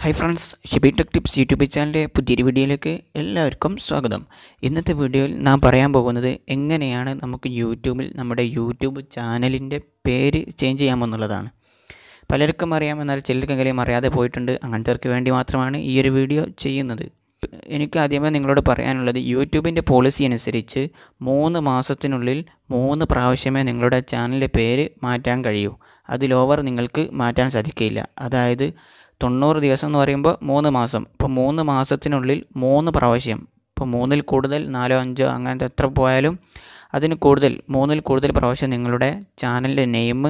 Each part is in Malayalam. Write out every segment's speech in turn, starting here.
hi friends Shibi tech tips YouTube ചാനലിലെ പുതിയൊരു വീഡിയോയിലേക്ക് എല്ലാവർക്കും സ്വാഗതം ഇന്നത്തെ വീഡിയോയിൽ നാം പറയാൻ പോകുന്നത് എങ്ങനെയാണ് നമുക്ക് യൂട്യൂബിൽ നമ്മുടെ യൂട്യൂബ് ചാനലിൻ്റെ പേര് ചേഞ്ച് ചെയ്യാമെന്നുള്ളതാണ് പലർക്കും അറിയാം എന്നാൽ ചിലർക്കെങ്കിലും അറിയാതെ പോയിട്ടുണ്ട് അങ്ങനത്തെവർക്ക് വേണ്ടി മാത്രമാണ് ഈ ഒരു വീഡിയോ ചെയ്യുന്നത് എനിക്ക് ആദ്യമേ നിങ്ങളോട് പറയാനുള്ളത് യൂട്യൂബിൻ്റെ പോളിസി അനുസരിച്ച് മൂന്ന് മാസത്തിനുള്ളിൽ മൂന്ന് പ്രാവശ്യമേ നിങ്ങളുടെ ചാനലിൻ്റെ പേര് മാറ്റാൻ കഴിയൂ അതിലോവർ നിങ്ങൾക്ക് മാറ്റാൻ സാധിക്കില്ല അതായത് തൊണ്ണൂറ് ദിവസം എന്ന് പറയുമ്പോൾ മൂന്ന് മാസം ഇപ്പോൾ മൂന്ന് മാസത്തിനുള്ളിൽ മൂന്ന് പ്രാവശ്യം ഇപ്പോൾ മൂന്നിൽ കൂടുതൽ നാലോ അഞ്ചോ അങ്ങനത്തെ എത്ര പോയാലും അതിന് കൂടുതൽ മൂന്നിൽ കൂടുതൽ പ്രാവശ്യം നിങ്ങളുടെ ചാനലിൻ്റെ നെയിം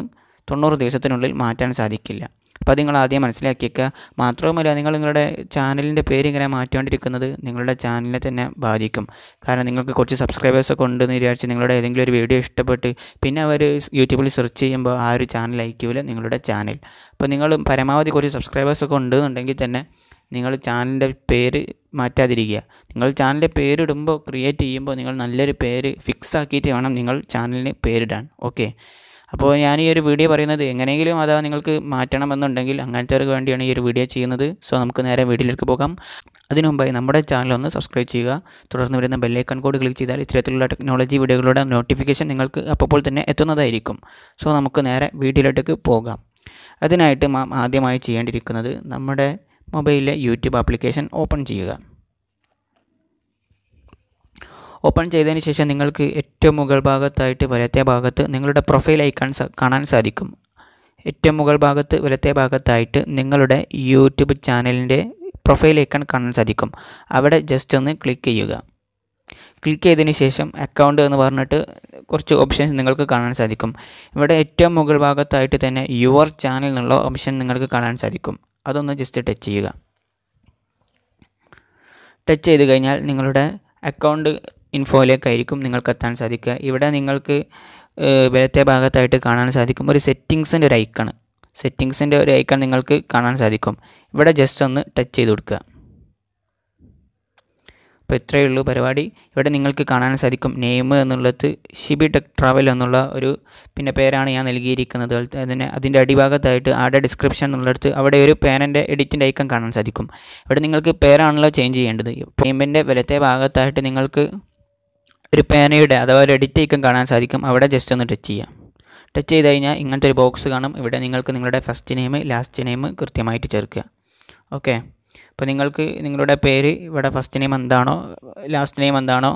തൊണ്ണൂറ് ദിവസത്തിനുള്ളിൽ മാറ്റാൻ സാധിക്കില്ല അപ്പോൾ നിങ്ങൾ ആദ്യം മനസ്സിലാക്കിയേക്കുക മാത്രവുമല്ല നിങ്ങൾ നിങ്ങളുടെ ചാനലിൻ്റെ പേര് ഇങ്ങനെ മാറ്റിക്കൊണ്ടിരിക്കുന്നത് നിങ്ങളുടെ ചാനലിനെ തന്നെ ബാധിക്കും കാരണം നിങ്ങൾക്ക് കുറച്ച് സബ്സ്ക്രൈബേഴ്സൊക്കെ ഉണ്ടെന്ന് വിചാരിച്ച് നിങ്ങളുടെ ഏതെങ്കിലും ഒരു വീഡിയോ ഇഷ്ടപ്പെട്ട് പിന്നെ അവർ യൂട്യൂബിൽ സെർച്ച് ചെയ്യുമ്പോൾ ആ ഒരു ചാനൽ അയക്കൂല നിങ്ങളുടെ ചാനൽ അപ്പോൾ നിങ്ങൾ പരമാവധി കുറച്ച് സബ്സ്ക്രൈബേഴ്സൊക്കെ ഉണ്ടെന്നുണ്ടെങ്കിൽ തന്നെ നിങ്ങൾ ചാനലിൻ്റെ പേര് മാറ്റാതിരിക്കുക നിങ്ങൾ ചാനലിൻ്റെ പേരിടുമ്പോൾ ക്രിയേറ്റ് ചെയ്യുമ്പോൾ നിങ്ങൾ നല്ലൊരു പേര് ഫിക്സ് ആക്കിയിട്ട് വേണം നിങ്ങൾ ചാനലിന് പേരിടാൻ ഓക്കെ അപ്പോൾ ഞാൻ ഈ ഒരു വീഡിയോ പറയുന്നത് എങ്ങനെയെങ്കിലും അഥവാ നിങ്ങൾക്ക് മാറ്റണമെന്നുണ്ടെങ്കിൽ അങ്ങനത്തെവർക്ക് വേണ്ടിയാണ് ഈ ഒരു വീഡിയോ ചെയ്യുന്നത് സോ നമുക്ക് നേരെ വീഡിയോയിലേക്ക് പോകാം അതിനു മുമ്പായി നമ്മുടെ ചാനൽ ഒന്ന് സബ്സ്ക്രൈബ് ചെയ്യുക തുടർന്ന് വരുന്ന ബെല്ലൈക്കൺ കോഡ് ക്ലിക്ക് ചെയ്താൽ ഇത്തരത്തിലുള്ള ടെക്നോളജി വീഡിയോകളുടെ നോട്ടിഫിക്കേഷൻ നിങ്ങൾക്ക് അപ്പോൾ തന്നെ എത്തുന്നതായിരിക്കും സോ നമുക്ക് നേരെ വീഡിയോയിലോട്ടേക്ക് പോകാം അതിനായിട്ട് ആദ്യമായി ചെയ്യേണ്ടിയിരിക്കുന്നത് നമ്മുടെ മൊബൈലിലെ യൂട്യൂബ് ആപ്ലിക്കേഷൻ ഓപ്പൺ ചെയ്യുക ഓപ്പൺ ചെയ്തതിന് ശേഷം നിങ്ങൾക്ക് ഏറ്റവും മുകൾ ഭാഗത്തായിട്ട് വലത്തെ ഭാഗത്ത് നിങ്ങളുടെ പ്രൊഫൈൽ ഐക്കൺ കാണാൻ സാധിക്കും ഏറ്റവും മുകൾ ഭാഗത്ത് വലത്തെ ഭാഗത്തായിട്ട് നിങ്ങളുടെ യൂട്യൂബ് ചാനലിൻ്റെ പ്രൊഫൈൽ ഐക്കൺ കാണാൻ സാധിക്കും അവിടെ ജസ്റ്റ് ഒന്ന് ക്ലിക്ക് ചെയ്യുക ക്ലിക്ക് ചെയ്തതിന് ശേഷം അക്കൗണ്ട് എന്ന് പറഞ്ഞിട്ട് കുറച്ച് ഓപ്ഷൻസ് നിങ്ങൾക്ക് കാണാൻ സാധിക്കും ഇവിടെ ഏറ്റവും മുകൾ ഭാഗത്തായിട്ട് തന്നെ യുവർ ചാനൽ എന്നുള്ള ഓപ്ഷൻ നിങ്ങൾക്ക് കാണാൻ സാധിക്കും അതൊന്ന് ജസ്റ്റ് ടച്ച് ചെയ്യുക ടച്ച് ചെയ്ത് കഴിഞ്ഞാൽ നിങ്ങളുടെ അക്കൗണ്ട് ഇൻഫോയിലേക്കായിരിക്കും നിങ്ങൾക്ക് എത്താൻ സാധിക്കുക ഇവിടെ നിങ്ങൾക്ക് വലത്തെ ഭാഗത്തായിട്ട് കാണാൻ സാധിക്കും ഒരു സെറ്റിങ്സിൻ്റെ ഒരു ഐക്കൺ സെറ്റിങ്സിൻ്റെ ഒരു ഐക്കൺ നിങ്ങൾക്ക് കാണാൻ സാധിക്കും ഇവിടെ ജസ്റ്റ് ഒന്ന് ടച്ച് ചെയ്ത് കൊടുക്കുക അപ്പോൾ ഇത്രയേ ഉള്ളൂ പരിപാടി ഇവിടെ നിങ്ങൾക്ക് കാണാൻ സാധിക്കും നെയിം എന്നുള്ളത് ഷിബി ടെക് ട്രാവൽ എന്നുള്ള ഒരു പിന്നെ പേരാണ് ഞാൻ നൽകിയിരിക്കുന്നത് അതിനെ അതിൻ്റെ അടിഭാഗത്തായിട്ട് ആടെ ഡിസ്ക്രിപ്ഷൻ എന്നുള്ളിടത്ത് അവിടെ ഒരു പേരൻ്റെ എഡിറ്റിൻ്റെ ഐക്കൺ കാണാൻ സാധിക്കും ഇവിടെ നിങ്ങൾക്ക് പേരാണല്ലോ ചേഞ്ച് ചെയ്യേണ്ടത് പേയ്മെൻ്റെ വലത്തെ ഭാഗത്തായിട്ട് നിങ്ങൾക്ക് ഒരു പേനയുടെ അഥവാ ഒരു എഡിറ്റ് ഐക്കൺ കാണാൻ സാധിക്കും അവിടെ ജസ്റ്റ് ഒന്ന് ടച്ച് ചെയ്യാം ടച്ച് ചെയ്ത് കഴിഞ്ഞാൽ ഇങ്ങനത്തെ ഒരു ബോക്സ് കാണും ഇവിടെ നിങ്ങൾക്ക് നിങ്ങളുടെ ഫസ്റ്റ് നെയിം ലാസ്റ്റ് നെയിം കൃത്യമായിട്ട് ചേർക്കുക ഓക്കെ അപ്പോൾ നിങ്ങൾക്ക് നിങ്ങളുടെ പേര് ഇവിടെ ഫസ്റ്റ് നെയിം എന്താണോ ലാസ്റ്റ് നെയിം എന്താണോ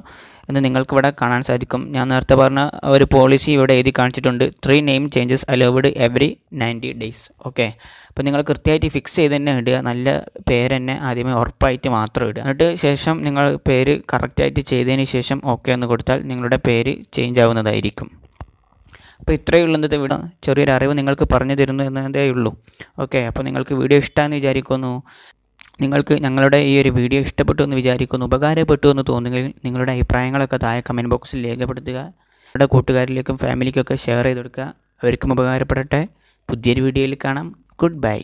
എന്ന് ഇവിടെ കാണാൻ സാധിക്കും ഞാൻ നേരത്തെ പറഞ്ഞ ഒരു പോളിസി ഇവിടെ എഴുതി കാണിച്ചിട്ടുണ്ട് three name changes allowed every ninety days okay അപ്പോൾ നിങ്ങൾ കൃത്യമായിട്ട് ഫിക്സ് ചെയ്ത് തന്നെ ഇടുക നല്ല പേര് തന്നെ ആദ്യമേ ഉറപ്പായിട്ട് മാത്രം ഇടുക എന്നിട്ട് ശേഷം നിങ്ങൾ പേര് കറക്റ്റായിട്ട് ചെയ്തതിന് ശേഷം ഓക്കെ എന്ന് കൊടുത്താൽ നിങ്ങളുടെ പേര് ചേഞ്ച് ആവുന്നതായിരിക്കും അപ്പോൾ ഇത്രയേ ഉള്ളൂ ഇന്നത്തെ ചെറിയൊരു അറിവ് നിങ്ങൾക്ക് പറഞ്ഞു തരുന്നു എന്നതേ ഉള്ളൂ ഓക്കെ അപ്പോൾ നിങ്ങൾക്ക് വീഡിയോ ഇഷ്ടമാണെന്ന് വിചാരിക്കുന്നു നിങ്ങൾക്ക് ഞങ്ങളുടെ ഈ ഒരു വീഡിയോ ഇഷ്ടപ്പെട്ടു എന്ന് വിചാരിക്കുന്നു ഉപകാരപ്പെട്ടു എന്ന് തോന്നുമെങ്കിൽ നിങ്ങളുടെ അഭിപ്രായങ്ങളൊക്കെ താഴെ കമൻറ്റ് ബോക്സിൽ രേഖപ്പെടുത്തുക നിങ്ങളുടെ കൂട്ടുകാരിലേക്കും ഫാമിലിക്കൊക്കെ ഷെയർ ചെയ്ത് കൊടുക്കുക അവർക്കും ഉപകാരപ്പെടട്ടെ പുതിയൊരു വീഡിയോയിൽ കാണാം ഗുഡ് ബൈ